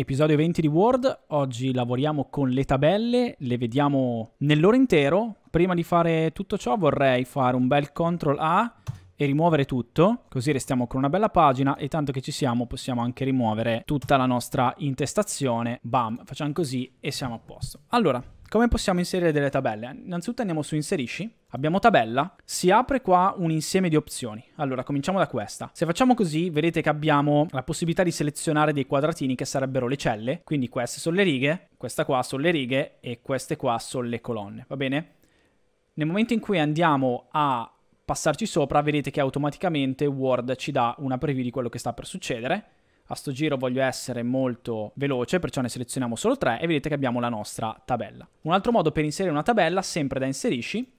Episodio 20 di Word, oggi lavoriamo con le tabelle, le vediamo nel loro intero. Prima di fare tutto ciò vorrei fare un bel CTRL A e rimuovere tutto, così restiamo con una bella pagina e tanto che ci siamo possiamo anche rimuovere tutta la nostra intestazione. Bam, facciamo così e siamo a posto. Allora, come possiamo inserire delle tabelle? Innanzitutto andiamo su Inserisci Abbiamo tabella, si apre qua un insieme di opzioni. Allora, cominciamo da questa. Se facciamo così, vedete che abbiamo la possibilità di selezionare dei quadratini che sarebbero le celle, quindi queste sono le righe, questa qua sono le righe e queste qua sono le colonne, va bene? Nel momento in cui andiamo a passarci sopra, vedete che automaticamente Word ci dà una preview di quello che sta per succedere. A sto giro voglio essere molto veloce, perciò ne selezioniamo solo tre e vedete che abbiamo la nostra tabella. Un altro modo per inserire una tabella, sempre da inserisci,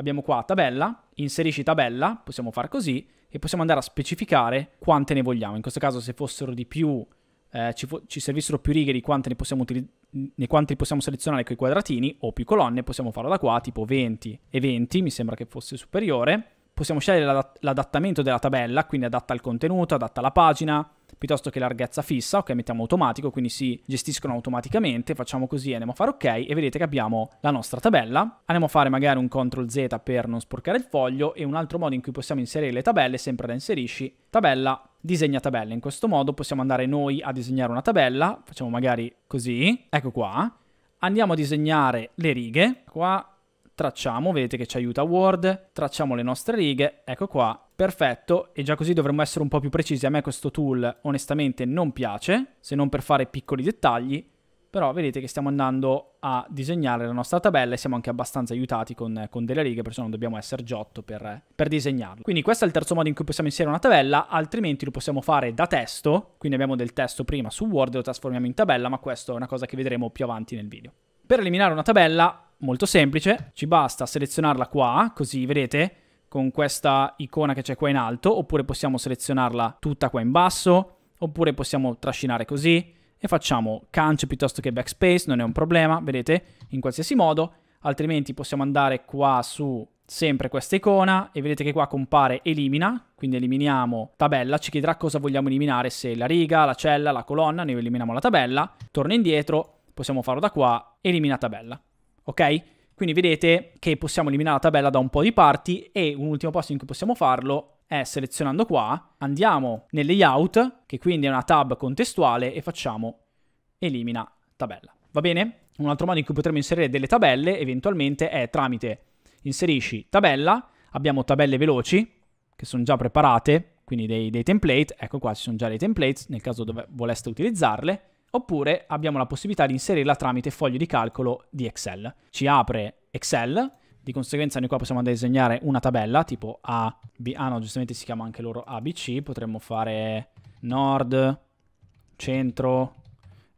abbiamo qua tabella, inserisci tabella, possiamo far così e possiamo andare a specificare quante ne vogliamo. In questo caso se fossero di più, eh, ci, ci, servissero più righe di quante ne possiamo, ne quante possiamo selezionare con i quadratini o più colonne, possiamo farlo da qua, tipo 20 e 20, mi sembra che fosse superiore. Possiamo scegliere l'adattamento della tabella, quindi adatta al contenuto, adatta alla pagina, piuttosto che larghezza fissa, ok mettiamo automatico, quindi si gestiscono automaticamente, facciamo così e andiamo a fare ok e vedete che abbiamo la nostra tabella, andiamo a fare magari un CTRL Z per non sporcare il foglio e un altro modo in cui possiamo inserire le tabelle sempre da inserisci tabella disegna tabella, in questo modo possiamo andare noi a disegnare una tabella, facciamo magari così, ecco qua, andiamo a disegnare le righe, qua tracciamo, vedete che ci aiuta Word, tracciamo le nostre righe, ecco qua, perfetto, e già così dovremmo essere un po' più precisi, a me questo tool onestamente non piace, se non per fare piccoli dettagli, però vedete che stiamo andando a disegnare la nostra tabella e siamo anche abbastanza aiutati con, con delle righe, perciò non dobbiamo essere giotto per, per disegnarlo. Quindi questo è il terzo modo in cui possiamo inserire una tabella, altrimenti lo possiamo fare da testo, quindi abbiamo del testo prima su Word e lo trasformiamo in tabella, ma questo è una cosa che vedremo più avanti nel video. Per eliminare una tabella molto semplice, ci basta selezionarla qua, così vedete, con questa icona che c'è qua in alto, oppure possiamo selezionarla tutta qua in basso, oppure possiamo trascinare così e facciamo canc piuttosto che backspace, non è un problema, vedete, in qualsiasi modo, altrimenti possiamo andare qua su sempre questa icona e vedete che qua compare elimina, quindi eliminiamo tabella, ci chiederà cosa vogliamo eliminare, se la riga, la cella, la colonna, noi eliminiamo la tabella, torna indietro, possiamo farlo da qua, elimina tabella ok? Quindi vedete che possiamo eliminare la tabella da un po' di parti e un ultimo posto in cui possiamo farlo è selezionando qua, andiamo nel layout, che quindi è una tab contestuale, e facciamo elimina tabella. Va bene? Un altro modo in cui potremmo inserire delle tabelle eventualmente è tramite inserisci tabella, abbiamo tabelle veloci, che sono già preparate, quindi dei, dei template, ecco qua ci sono già dei template nel caso dove voleste utilizzarle, oppure abbiamo la possibilità di inserirla tramite foglio di calcolo di Excel. Ci apre Excel, di conseguenza noi qua possiamo andare a disegnare una tabella tipo A, B, ah no giustamente si chiama anche loro ABC, potremmo fare nord, centro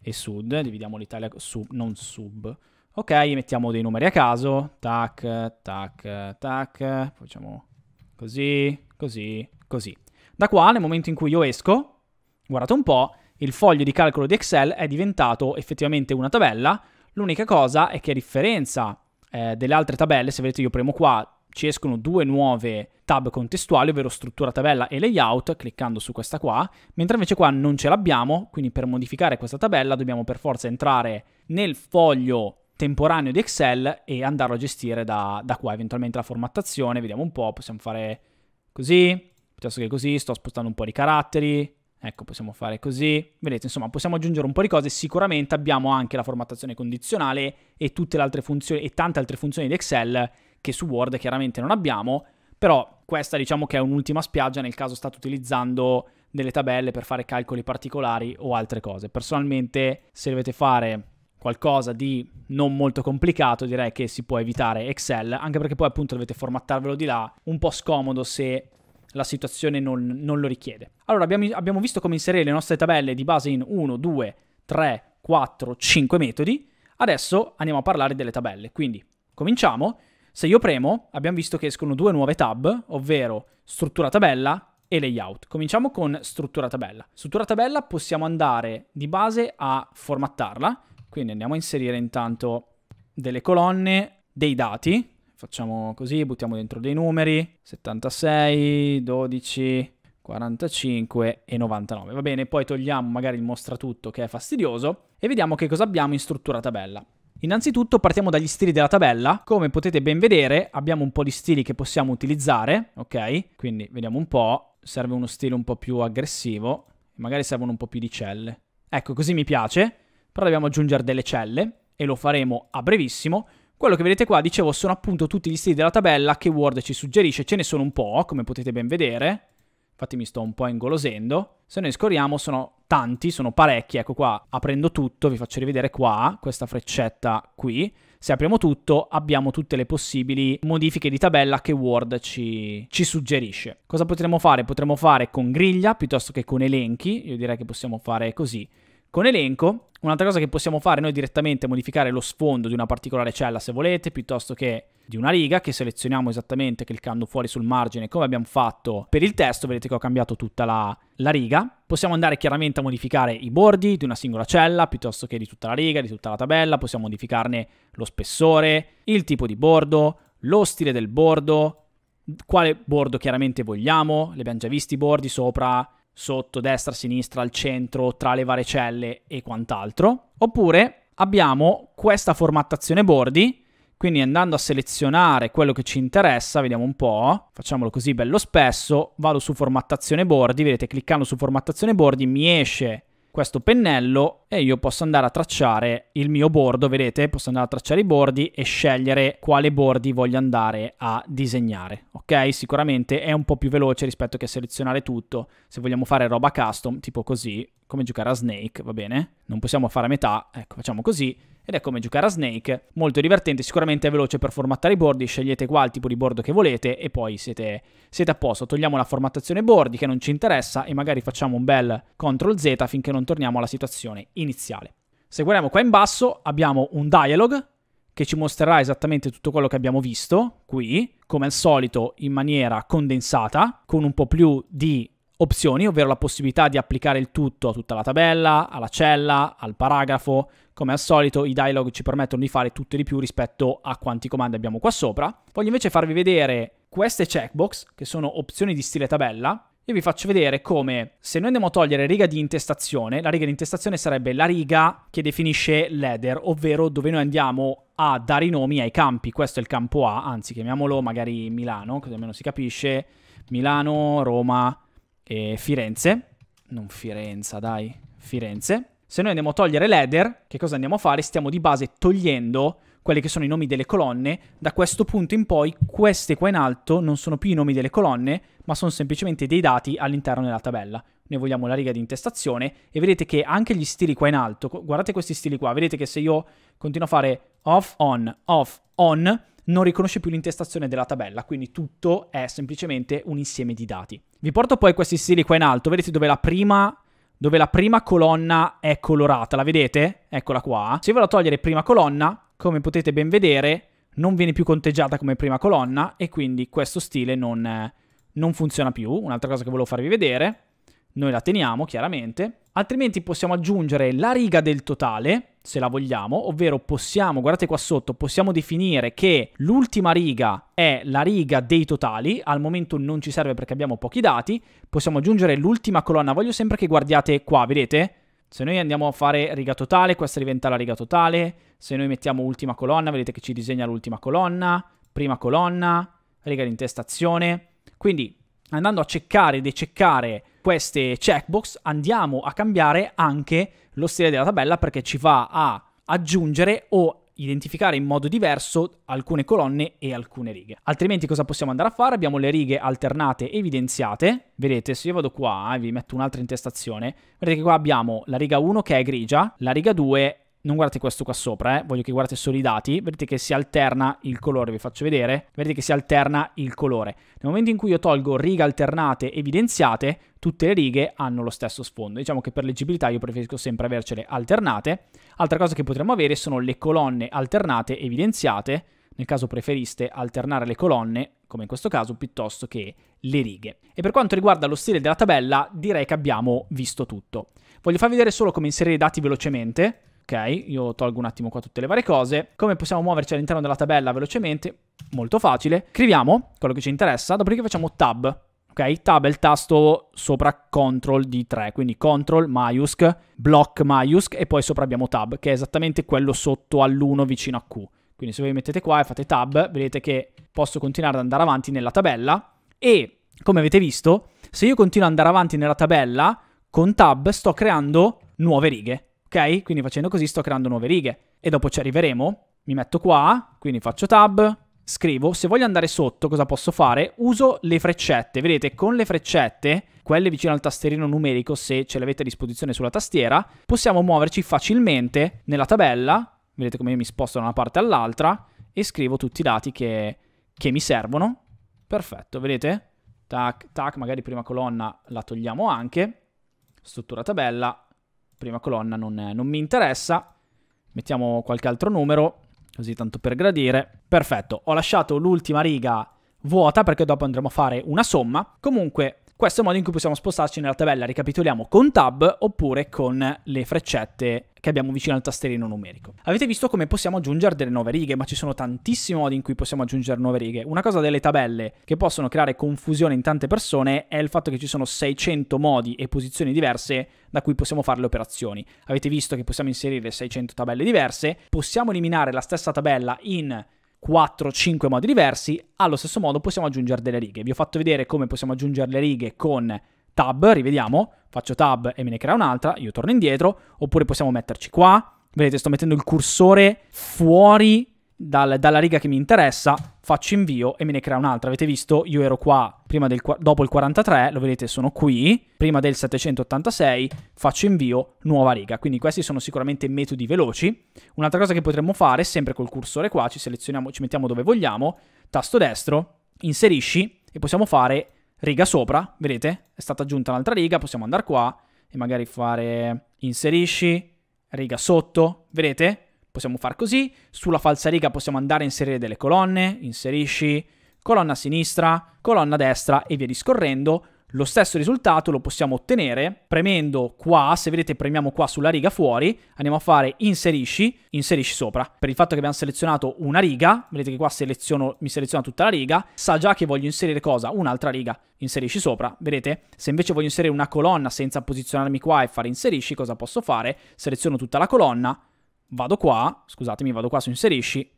e sud, dividiamo l'Italia sub, non sub. Ok, mettiamo dei numeri a caso, tac, tac, tac, facciamo così, così, così. Da qua nel momento in cui io esco, guardate un po', il foglio di calcolo di Excel è diventato effettivamente una tabella. L'unica cosa è che a differenza eh, delle altre tabelle, se vedete io premo qua, ci escono due nuove tab contestuali, ovvero struttura tabella e layout, cliccando su questa qua, mentre invece qua non ce l'abbiamo, quindi per modificare questa tabella dobbiamo per forza entrare nel foglio temporaneo di Excel e andarlo a gestire da, da qua, eventualmente la formattazione, vediamo un po', possiamo fare così, piuttosto che così, sto spostando un po' di caratteri, Ecco, possiamo fare così. Vedete, insomma, possiamo aggiungere un po' di cose. Sicuramente abbiamo anche la formattazione condizionale e tutte le altre funzioni e tante altre funzioni di Excel che su Word chiaramente non abbiamo, però questa diciamo che è un'ultima spiaggia nel caso state utilizzando delle tabelle per fare calcoli particolari o altre cose. Personalmente, se dovete fare qualcosa di non molto complicato, direi che si può evitare Excel, anche perché poi appunto dovete formattarvelo di là, un po' scomodo se la situazione non, non lo richiede. Allora abbiamo, abbiamo visto come inserire le nostre tabelle di base in 1, 2, 3, 4, 5 metodi. Adesso andiamo a parlare delle tabelle, quindi cominciamo. Se io premo, abbiamo visto che escono due nuove tab, ovvero struttura tabella e layout. Cominciamo con struttura tabella. Struttura tabella possiamo andare di base a formattarla, quindi andiamo a inserire intanto delle colonne, dei dati, Facciamo così, buttiamo dentro dei numeri, 76, 12, 45 e 99. Va bene, poi togliamo magari il mostra tutto che è fastidioso e vediamo che cosa abbiamo in struttura tabella. Innanzitutto partiamo dagli stili della tabella, come potete ben vedere abbiamo un po' di stili che possiamo utilizzare, ok? Quindi vediamo un po', serve uno stile un po' più aggressivo, magari servono un po' più di celle. Ecco, così mi piace, però dobbiamo aggiungere delle celle e lo faremo a brevissimo, quello che vedete qua, dicevo, sono appunto tutti gli stili della tabella che Word ci suggerisce. Ce ne sono un po', come potete ben vedere. Infatti mi sto un po' ingolosendo. Se noi scorriamo sono tanti, sono parecchi. Ecco qua, aprendo tutto, vi faccio rivedere qua, questa freccetta qui. Se apriamo tutto abbiamo tutte le possibili modifiche di tabella che Word ci, ci suggerisce. Cosa potremmo fare? Potremmo fare con griglia piuttosto che con elenchi. Io direi che possiamo fare così. Con elenco, un'altra cosa che possiamo fare noi direttamente è modificare lo sfondo di una particolare cella se volete, piuttosto che di una riga che selezioniamo esattamente cliccando fuori sul margine come abbiamo fatto per il testo, vedete che ho cambiato tutta la, la riga. Possiamo andare chiaramente a modificare i bordi di una singola cella piuttosto che di tutta la riga, di tutta la tabella, possiamo modificarne lo spessore, il tipo di bordo, lo stile del bordo, quale bordo chiaramente vogliamo, li abbiamo già visti i bordi sopra, sotto, destra, sinistra, al centro, tra le varie celle e quant'altro. Oppure abbiamo questa formattazione bordi, quindi andando a selezionare quello che ci interessa, vediamo un po', facciamolo così bello spesso, vado su formattazione bordi, vedete cliccando su formattazione bordi mi esce questo pennello e io posso andare a tracciare il mio bordo, vedete, posso andare a tracciare i bordi e scegliere quale bordi voglio andare a disegnare, ok? Sicuramente è un po' più veloce rispetto che a selezionare tutto, se vogliamo fare roba custom, tipo così, come giocare a Snake, va bene? Non possiamo fare a metà, ecco, facciamo così. Ed è come giocare a Snake, molto divertente, sicuramente è veloce per formattare i bordi, scegliete qua il tipo di bordo che volete e poi siete, siete a posto. Togliamo la formattazione bordi che non ci interessa e magari facciamo un bel CTRL Z finché non torniamo alla situazione iniziale. Se guardiamo qua in basso abbiamo un dialog che ci mostrerà esattamente tutto quello che abbiamo visto qui, come al solito in maniera condensata, con un po' più di opzioni, ovvero la possibilità di applicare il tutto a tutta la tabella, alla cella, al paragrafo. Come al solito i dialog ci permettono di fare tutto e di più rispetto a quanti comandi abbiamo qua sopra. Voglio invece farvi vedere queste checkbox, che sono opzioni di stile tabella, io vi faccio vedere come se noi andiamo a togliere riga di intestazione, la riga di intestazione sarebbe la riga che definisce l'header, ovvero dove noi andiamo a dare i nomi ai campi. Questo è il campo A, anzi chiamiamolo magari Milano, così almeno si capisce. Milano, Roma, e Firenze. Non Firenza, dai. Firenze. Se noi andiamo a togliere l'header, che cosa andiamo a fare? Stiamo di base togliendo quelli che sono i nomi delle colonne. Da questo punto in poi, queste qua in alto non sono più i nomi delle colonne, ma sono semplicemente dei dati all'interno della tabella. Noi vogliamo la riga di intestazione e vedete che anche gli stili qua in alto, guardate questi stili qua, vedete che se io continuo a fare off, on, off, on, non riconosce più l'intestazione della tabella, quindi tutto è semplicemente un insieme di dati. Vi porto poi questi stili qua in alto, vedete dove la prima dove la prima colonna è colorata, la vedete? Eccola qua. Se vado a togliere prima colonna, come potete ben vedere, non viene più conteggiata come prima colonna e quindi questo stile non, non funziona più. Un'altra cosa che volevo farvi vedere, noi la teniamo chiaramente, altrimenti possiamo aggiungere la riga del totale, se la vogliamo, ovvero possiamo, guardate qua sotto, possiamo definire che l'ultima riga è la riga dei totali, al momento non ci serve perché abbiamo pochi dati, possiamo aggiungere l'ultima colonna, voglio sempre che guardiate qua, vedete? Se noi andiamo a fare riga totale, questa diventa la riga totale, se noi mettiamo ultima colonna, vedete che ci disegna l'ultima colonna, prima colonna, riga di intestazione, quindi andando a ceccare e dececcare queste checkbox andiamo a cambiare anche lo stile della tabella perché ci va a aggiungere o identificare in modo diverso alcune colonne e alcune righe. Altrimenti cosa possiamo andare a fare? Abbiamo le righe alternate evidenziate. Vedete, se io vado qua e eh, vi metto un'altra intestazione, vedete che qua abbiamo la riga 1 che è grigia, la riga 2 non guardate questo qua sopra, eh. voglio che guardate solo i dati, vedete che si alterna il colore, vi faccio vedere, vedete che si alterna il colore. Nel momento in cui io tolgo righe alternate evidenziate, tutte le righe hanno lo stesso sfondo. Diciamo che per leggibilità io preferisco sempre avercele alternate. Altra cosa che potremmo avere sono le colonne alternate evidenziate, nel caso preferiste alternare le colonne, come in questo caso, piuttosto che le righe. E per quanto riguarda lo stile della tabella, direi che abbiamo visto tutto. Voglio far vedere solo come inserire i dati velocemente. Ok, io tolgo un attimo qua tutte le varie cose. Come possiamo muoverci all'interno della tabella velocemente? Molto facile. Scriviamo quello che ci interessa, dopodiché facciamo tab. Ok, tab è il tasto sopra control d 3, quindi control maiusc, block maiusc e poi sopra abbiamo tab, che è esattamente quello sotto all'1 vicino a Q. Quindi se voi mettete qua e fate tab, vedete che posso continuare ad andare avanti nella tabella e, come avete visto, se io continuo ad andare avanti nella tabella, con tab sto creando nuove righe ok? Quindi facendo così sto creando nuove righe. E dopo ci arriveremo, mi metto qua, quindi faccio tab, scrivo, se voglio andare sotto cosa posso fare? Uso le freccette, vedete con le freccette, quelle vicino al tasterino numerico se ce l'avete a disposizione sulla tastiera, possiamo muoverci facilmente nella tabella, vedete come io mi sposto da una parte all'altra e scrivo tutti i dati che, che mi servono, perfetto, vedete? Tac, tac, magari prima colonna la togliamo anche, struttura tabella, prima colonna non, non mi interessa. Mettiamo qualche altro numero, così tanto per gradire. Perfetto, ho lasciato l'ultima riga vuota perché dopo andremo a fare una somma. Comunque questo è il modo in cui possiamo spostarci nella tabella. Ricapitoliamo con Tab oppure con le freccette che abbiamo vicino al tastierino numerico. Avete visto come possiamo aggiungere delle nuove righe, ma ci sono tantissimi modi in cui possiamo aggiungere nuove righe. Una cosa delle tabelle che possono creare confusione in tante persone è il fatto che ci sono 600 modi e posizioni diverse da cui possiamo fare le operazioni. Avete visto che possiamo inserire 600 tabelle diverse, possiamo eliminare la stessa tabella in 4-5 modi diversi, allo stesso modo possiamo aggiungere delle righe. Vi ho fatto vedere come possiamo aggiungere le righe con tab, rivediamo, faccio tab e me ne crea un'altra, io torno indietro, oppure possiamo metterci qua, vedete sto mettendo il cursore fuori dal, dalla riga che mi interessa, faccio invio e me ne crea un'altra. Avete visto? Io ero qua del, dopo il 43, lo vedete sono qui, prima del 786, faccio invio, nuova riga. Quindi questi sono sicuramente metodi veloci. Un'altra cosa che potremmo fare, sempre col cursore qua, ci selezioniamo, ci mettiamo dove vogliamo, tasto destro, inserisci e possiamo fare riga sopra, vedete? È stata aggiunta un'altra riga, possiamo andare qua e magari fare inserisci, riga sotto, vedete? Possiamo far così, sulla falsa riga possiamo andare a inserire delle colonne, inserisci colonna sinistra, colonna destra e via discorrendo. Lo stesso risultato lo possiamo ottenere premendo qua, se vedete premiamo qua sulla riga fuori, andiamo a fare inserisci, inserisci sopra. Per il fatto che abbiamo selezionato una riga, vedete che qua seleziono, mi seleziona tutta la riga, sa già che voglio inserire cosa? Un'altra riga, inserisci sopra, vedete? Se invece voglio inserire una colonna senza posizionarmi qua e fare inserisci, cosa posso fare? Seleziono tutta la colonna, vado qua, scusatemi, vado qua su inserisci,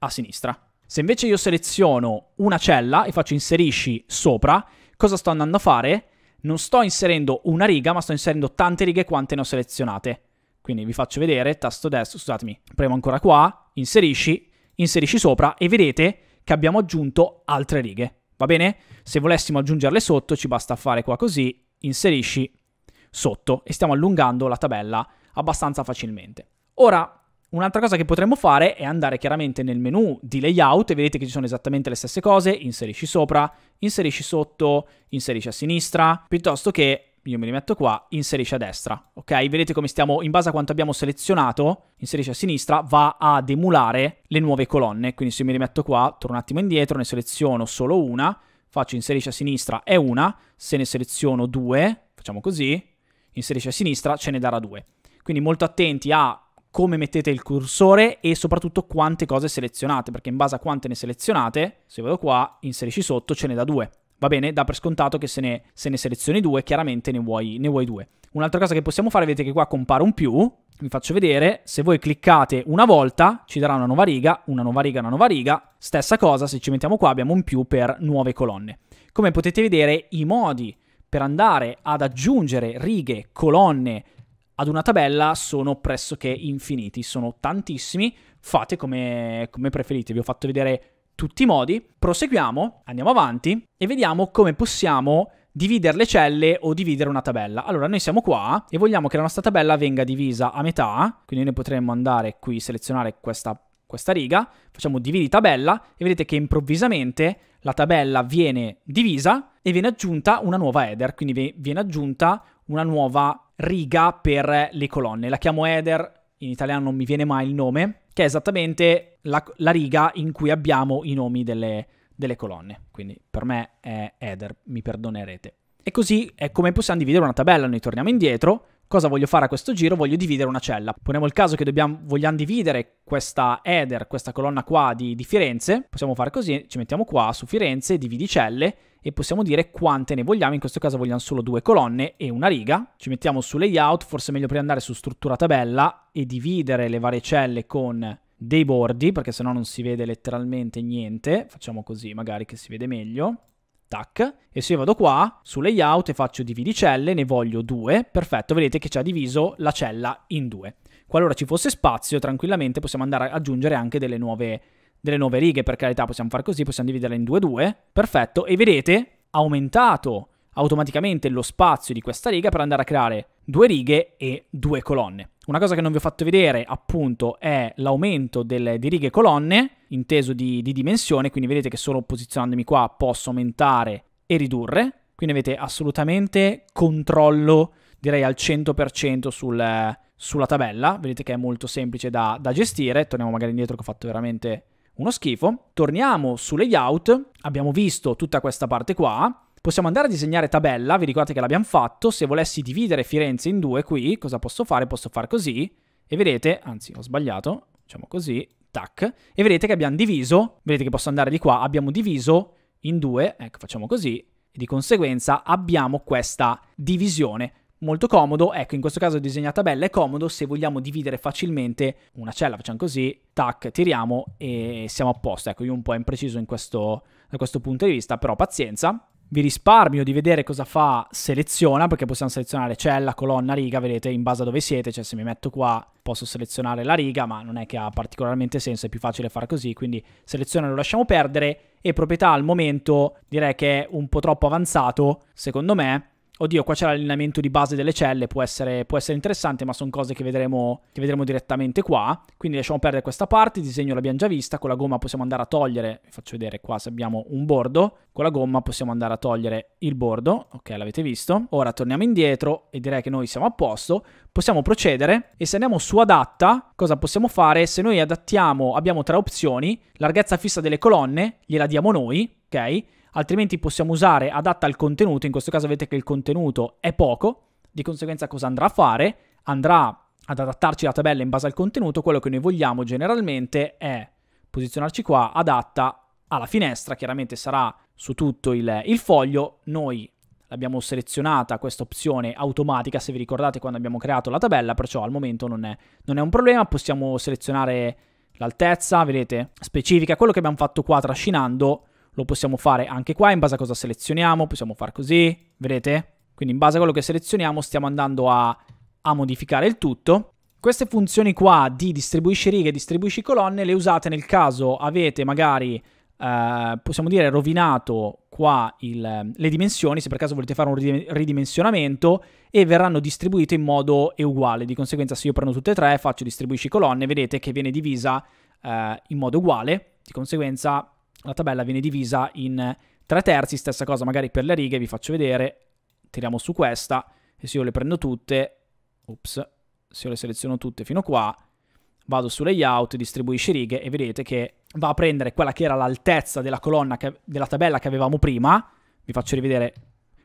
a sinistra. Se invece io seleziono una cella e faccio inserisci sopra, cosa sto andando a fare? Non sto inserendo una riga, ma sto inserendo tante righe quante ne ho selezionate. Quindi vi faccio vedere, tasto destro, scusatemi, premo ancora qua, inserisci, inserisci sopra e vedete che abbiamo aggiunto altre righe. Va bene? Se volessimo aggiungerle sotto ci basta fare qua così, inserisci sotto e stiamo allungando la tabella abbastanza facilmente. Ora Un'altra cosa che potremmo fare è andare chiaramente nel menu di layout e vedete che ci sono esattamente le stesse cose, inserisci sopra, inserisci sotto, inserisci a sinistra, piuttosto che io mi rimetto qua, inserisci a destra, ok? Vedete come stiamo, in base a quanto abbiamo selezionato, inserisci a sinistra, va ad emulare le nuove colonne, quindi se mi rimetto qua, torno un attimo indietro, ne seleziono solo una, faccio inserisci a sinistra è una, se ne seleziono due, facciamo così, inserisci a sinistra ce ne darà due. Quindi molto attenti a come mettete il cursore e soprattutto quante cose selezionate, perché in base a quante ne selezionate, se vado qua, inserisci sotto, ce ne dà due. Va bene, dà per scontato che se ne, se ne selezioni due, chiaramente ne vuoi, ne vuoi due. Un'altra cosa che possiamo fare, vedete che qua compare un più, vi faccio vedere, se voi cliccate una volta ci darà una nuova riga, una nuova riga, una nuova riga, stessa cosa, se ci mettiamo qua abbiamo un più per nuove colonne. Come potete vedere i modi per andare ad aggiungere righe, colonne, ad una tabella sono pressoché infiniti, sono tantissimi, fate come, come preferite, vi ho fatto vedere tutti i modi, proseguiamo, andiamo avanti e vediamo come possiamo dividere le celle o dividere una tabella. Allora, noi siamo qua e vogliamo che la nostra tabella venga divisa a metà, quindi noi potremmo andare qui, selezionare questa, questa riga, facciamo dividi tabella e vedete che improvvisamente la tabella viene divisa e viene aggiunta una nuova header, quindi viene aggiunta una nuova riga per le colonne. La chiamo header, in italiano non mi viene mai il nome, che è esattamente la, la riga in cui abbiamo i nomi delle, delle colonne. Quindi per me è header, mi perdonerete. E così è come possiamo dividere una tabella. Noi torniamo indietro, Cosa voglio fare a questo giro? Voglio dividere una cella. Poniamo il caso che dobbiamo, vogliamo dividere questa header, questa colonna qua di, di Firenze. Possiamo fare così, ci mettiamo qua su Firenze, dividi celle e possiamo dire quante ne vogliamo, in questo caso vogliamo solo due colonne e una riga. Ci mettiamo su layout, forse è meglio prima andare su struttura tabella e dividere le varie celle con dei bordi, perché sennò non si vede letteralmente niente. Facciamo così magari che si vede meglio tac, e se io vado qua su layout e faccio dividi celle, ne voglio due, perfetto, vedete che ci ha diviso la cella in due. Qualora ci fosse spazio, tranquillamente possiamo andare ad aggiungere anche delle nuove, delle nuove righe, per carità possiamo fare così, possiamo dividerle in due due, perfetto, e vedete, ha aumentato automaticamente lo spazio di questa riga per andare a creare due righe e due colonne. Una cosa che non vi ho fatto vedere appunto è l'aumento delle, di righe e colonne, inteso di, di dimensione, quindi vedete che solo posizionandomi qua posso aumentare e ridurre, quindi avete assolutamente controllo direi al 100% sul, sulla tabella, vedete che è molto semplice da, da gestire, torniamo magari indietro che ho fatto veramente uno schifo, torniamo su layout, abbiamo visto tutta questa parte qua, Possiamo andare a disegnare tabella, vi ricordate che l'abbiamo fatto, se volessi dividere Firenze in due qui, cosa posso fare? Posso fare così, e vedete, anzi ho sbagliato, facciamo così, tac, e vedete che abbiamo diviso, vedete che posso andare di qua, abbiamo diviso in due, ecco facciamo così, e di conseguenza abbiamo questa divisione molto comodo, ecco in questo caso disegnare tabella è comodo se vogliamo dividere facilmente una cella, facciamo così, tac, tiriamo e siamo a posto, ecco io un po' impreciso in questo, da questo punto di vista, però pazienza. Vi risparmio di vedere cosa fa seleziona, perché possiamo selezionare cella, colonna, riga, vedete in base a dove siete, cioè se mi metto qua posso selezionare la riga, ma non è che ha particolarmente senso, è più facile fare così, quindi selezione lo lasciamo perdere e proprietà al momento direi che è un po' troppo avanzato, secondo me, oddio, qua c'è l'allineamento di base delle celle, può essere, può essere interessante, ma sono cose che vedremo, che vedremo, direttamente qua. Quindi lasciamo perdere questa parte, il disegno l'abbiamo già vista, con la gomma possiamo andare a togliere, vi faccio vedere qua se abbiamo un bordo, con la gomma possiamo andare a togliere il bordo, ok, l'avete visto. Ora torniamo indietro e direi che noi siamo a posto, possiamo procedere e se andiamo su adatta, cosa possiamo fare? Se noi adattiamo, abbiamo tre opzioni, larghezza fissa delle colonne, gliela diamo noi, ok? altrimenti possiamo usare adatta al contenuto, in questo caso vedete che il contenuto è poco, di conseguenza cosa andrà a fare? Andrà ad adattarci la tabella in base al contenuto, quello che noi vogliamo generalmente è posizionarci qua, adatta alla finestra, chiaramente sarà su tutto il, il foglio, noi l'abbiamo selezionata questa opzione automatica, se vi ricordate quando abbiamo creato la tabella, perciò al momento non è, non è un problema, possiamo selezionare l'altezza, vedete, specifica, quello che abbiamo fatto qua trascinando lo possiamo fare anche qua in base a cosa selezioniamo, possiamo far così, vedete? Quindi in base a quello che selezioniamo stiamo andando a, a modificare il tutto. Queste funzioni qua di distribuisci righe e distribuisci colonne le usate nel caso avete magari Uh, possiamo dire rovinato qua il, le dimensioni se per caso volete fare un ridimensionamento e verranno distribuite in modo uguale di conseguenza se io prendo tutte e tre faccio distribuisci colonne vedete che viene divisa uh, in modo uguale di conseguenza la tabella viene divisa in tre terzi, stessa cosa magari per le righe, vi faccio vedere, tiriamo su questa e se io le prendo tutte, ops, se io le seleziono tutte fino qua, vado su layout, distribuisce righe e vedete che va a prendere quella che era l'altezza della colonna, che, della tabella che avevamo prima, vi faccio rivedere,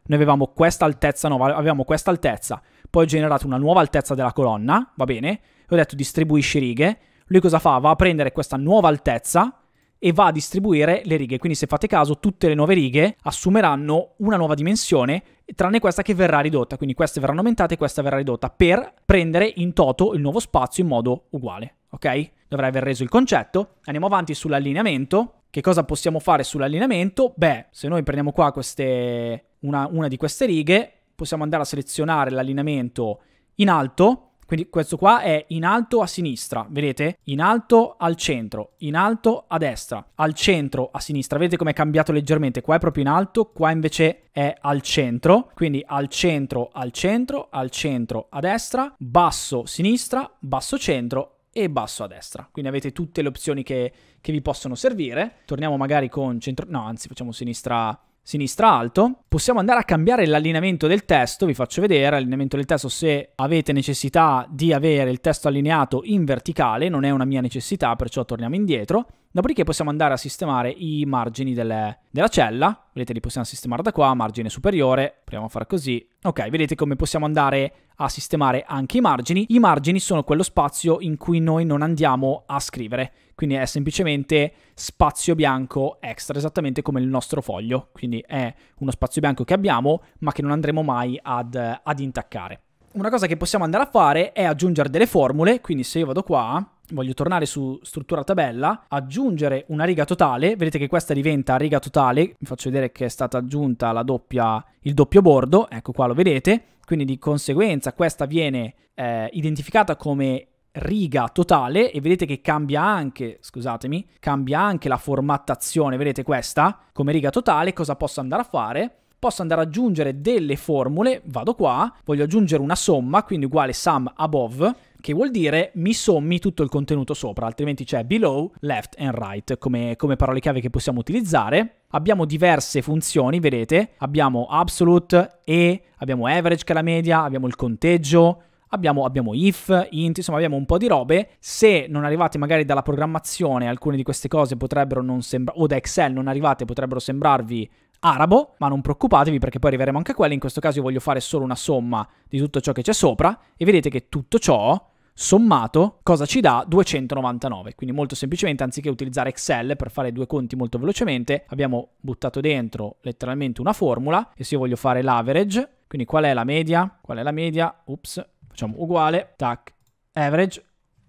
noi avevamo questa altezza, no, avevamo questa altezza, poi ho generato una nuova altezza della colonna, va bene, ho detto distribuisci righe, lui cosa fa? Va a prendere questa nuova altezza, e va a distribuire le righe. Quindi se fate caso, tutte le nuove righe assumeranno una nuova dimensione tranne questa che verrà ridotta, quindi queste verranno aumentate e questa verrà ridotta per prendere in toto il nuovo spazio in modo uguale, ok? Dovrei aver reso il concetto. Andiamo avanti sull'allineamento. Che cosa possiamo fare sull'allineamento? Beh, se noi prendiamo qua queste, una, una di queste righe, possiamo andare a selezionare l'allineamento in alto quindi questo qua è in alto a sinistra, vedete? In alto al centro, in alto a destra, al centro a sinistra. Vedete come è cambiato leggermente? Qua è proprio in alto, qua invece è al centro. Quindi al centro, al centro, al centro a destra, basso sinistra, basso centro e basso a destra. Quindi avete tutte le opzioni che, che vi possono servire. Torniamo magari con centro... No, anzi facciamo sinistra sinistra alto. Possiamo andare a cambiare l'allineamento del testo, vi faccio vedere l'allineamento del testo se avete necessità di avere il testo allineato in verticale, non è una mia necessità, perciò torniamo indietro. Dopodiché possiamo andare a sistemare i margini delle, della cella, vedete li possiamo sistemare da qua, margine superiore, proviamo a fare così. Ok, vedete come possiamo andare a sistemare anche i margini. I margini sono quello spazio in cui noi non andiamo a scrivere, quindi è semplicemente spazio bianco extra, esattamente come il nostro foglio, quindi è uno spazio bianco che abbiamo ma che non andremo mai ad, ad intaccare. Una cosa che possiamo andare a fare è aggiungere delle formule, quindi se io vado qua voglio tornare su struttura tabella, aggiungere una riga totale, vedete che questa diventa riga totale, vi faccio vedere che è stata aggiunta la doppia, il doppio bordo, ecco qua lo vedete, quindi di conseguenza questa viene eh, identificata come riga totale e vedete che cambia anche, scusatemi, cambia anche la formattazione, vedete questa? Come riga totale cosa posso andare a fare? posso andare ad aggiungere delle formule, vado qua, voglio aggiungere una somma, quindi uguale sum above, che vuol dire mi sommi tutto il contenuto sopra, altrimenti c'è below, left and right come, come parole chiave che possiamo utilizzare. Abbiamo diverse funzioni, vedete, abbiamo absolute, e, abbiamo average che è la media, abbiamo il conteggio, Abbiamo, abbiamo, if, int, insomma abbiamo un po' di robe. Se non arrivate magari dalla programmazione, alcune di queste cose potrebbero non sembrare, o da Excel non arrivate, potrebbero sembrarvi arabo, ma non preoccupatevi perché poi arriveremo anche a quelle. In questo caso io voglio fare solo una somma di tutto ciò che c'è sopra e vedete che tutto ciò sommato, cosa ci dà? 299. Quindi molto semplicemente, anziché utilizzare Excel per fare due conti molto velocemente, abbiamo buttato dentro letteralmente una formula e se io voglio fare l'average, quindi qual è la media? Qual è la media? Ups, facciamo uguale, tac, average,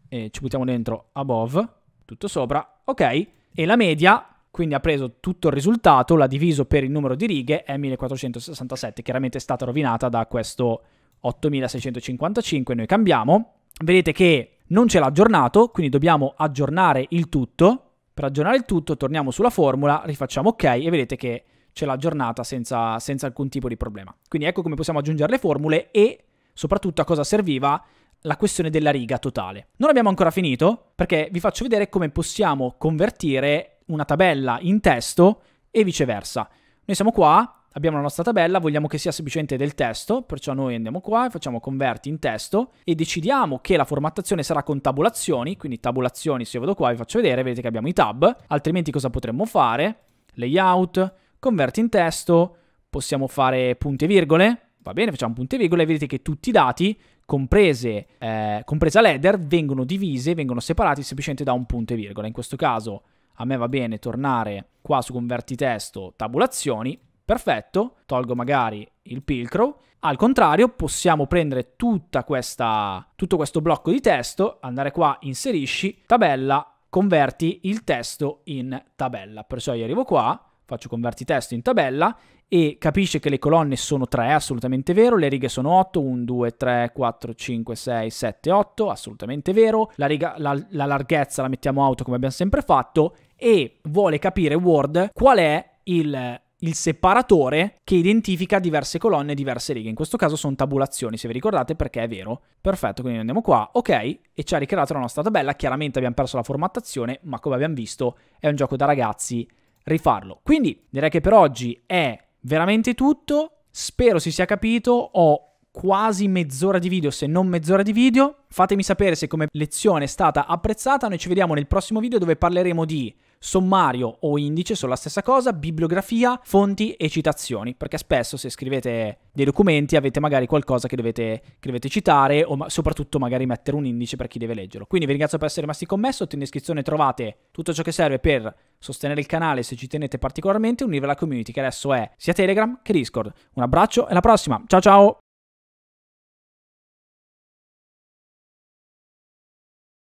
e ci buttiamo dentro above, tutto sopra, ok, e la media quindi ha preso tutto il risultato, l'ha diviso per il numero di righe, è 1467, chiaramente è stata rovinata da questo 8655, noi cambiamo, vedete che non ce l'ha aggiornato, quindi dobbiamo aggiornare il tutto. Per aggiornare il tutto torniamo sulla formula, rifacciamo ok e vedete che ce l'ha aggiornata senza, senza alcun tipo di problema. Quindi ecco come possiamo aggiungere le formule e soprattutto a cosa serviva la questione della riga totale. Non abbiamo ancora finito perché vi faccio vedere come possiamo convertire una tabella in testo e viceversa. Noi siamo qua abbiamo la nostra tabella, vogliamo che sia semplicemente del testo, perciò noi andiamo qua e facciamo converti in testo e decidiamo che la formattazione sarà con tabulazioni, quindi tabulazioni se io vado qua vi faccio vedere, vedete che abbiamo i tab, altrimenti cosa potremmo fare? Layout, converti in testo, possiamo fare punte e virgole, va bene, facciamo punte e virgole e vedete che tutti i dati, comprese, eh, compresa l'header, vengono divise, vengono separati semplicemente da un punto e virgola, in questo caso a me va bene tornare qua su converti testo tabulazioni Perfetto, tolgo magari il Pilcrow. Al contrario, possiamo prendere questa, tutto questo blocco di testo, andare qua, inserisci, tabella, converti il testo in tabella. Perciò io arrivo qua, faccio converti testo in tabella e capisce che le colonne sono 3, assolutamente vero, le righe sono 8, 1, 2, 3, 4, 5, 6, 7, 8, assolutamente vero, la, riga, la, la larghezza la mettiamo auto come abbiamo sempre fatto e vuole capire Word qual è il il separatore che identifica diverse colonne e diverse righe. In questo caso sono tabulazioni, se vi ricordate, perché è vero. Perfetto, quindi andiamo qua, ok, e ci ha ricreato la nostra tabella. Chiaramente abbiamo perso la formattazione, ma come abbiamo visto è un gioco da ragazzi rifarlo. Quindi direi che per oggi è veramente tutto. Spero si sia capito. Ho quasi mezz'ora di video, se non mezz'ora di video. Fatemi sapere se come lezione è stata apprezzata. Noi ci vediamo nel prossimo video dove parleremo di sommario o indice sono la stessa cosa, bibliografia, fonti e citazioni, perché spesso se scrivete dei documenti avete magari qualcosa che dovete, che dovete citare o ma- soprattutto magari mettere un indice per chi deve leggerlo. Quindi vi ringrazio per essere rimasti con me, sotto in descrizione trovate tutto ciò che serve per sostenere il canale se ci tenete particolarmente, unirvi alla community che adesso è sia Telegram che Discord. Un abbraccio e alla prossima, ciao ciao!